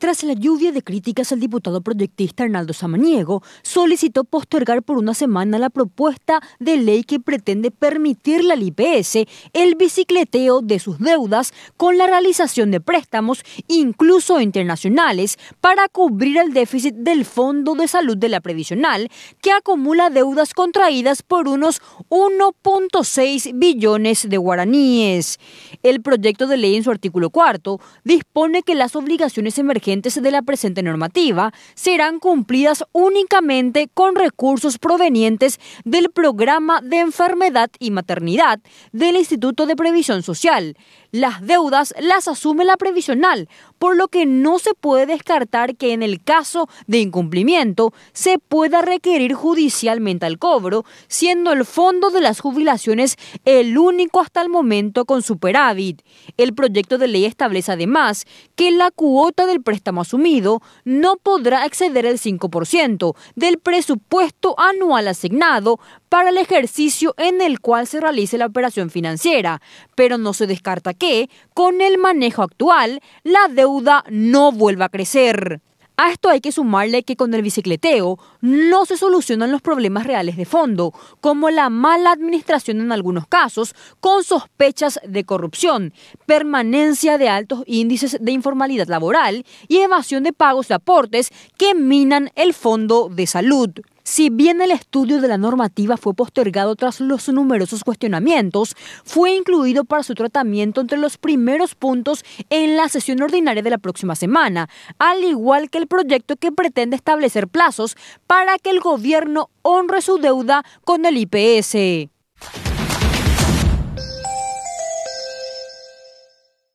Tras la lluvia de críticas, el diputado proyectista Arnaldo Samaniego solicitó postergar por una semana la propuesta de ley que pretende permitirle al IPS el bicicleteo de sus deudas con la realización de préstamos, incluso internacionales, para cubrir el déficit del Fondo de Salud de la Previsional, que acumula deudas contraídas por unos 1.6 billones de guaraníes. El proyecto de ley en su artículo cuarto dispone que las obligaciones emergentes de la presente normativa serán cumplidas únicamente con recursos provenientes del programa de enfermedad y maternidad del Instituto de Previsión Social. Las deudas las asume la previsional, por lo que no se puede descartar que en el caso de incumplimiento se pueda requerir judicialmente al cobro, siendo el fondo de las jubilaciones el único hasta el momento con superávit. El proyecto de ley establece además que la cuota del préstamo asumido no podrá exceder el 5% del presupuesto anual asignado para el ejercicio en el cual se realice la operación financiera, pero no se descarta que, con el manejo actual, la deuda no vuelva a crecer. A esto hay que sumarle que con el bicicleteo no se solucionan los problemas reales de fondo, como la mala administración en algunos casos, con sospechas de corrupción, permanencia de altos índices de informalidad laboral y evasión de pagos de aportes que minan el fondo de salud. Si bien el estudio de la normativa fue postergado tras los numerosos cuestionamientos, fue incluido para su tratamiento entre los primeros puntos en la sesión ordinaria de la próxima semana, al igual que el proyecto que pretende establecer plazos para que el gobierno honre su deuda con el IPS.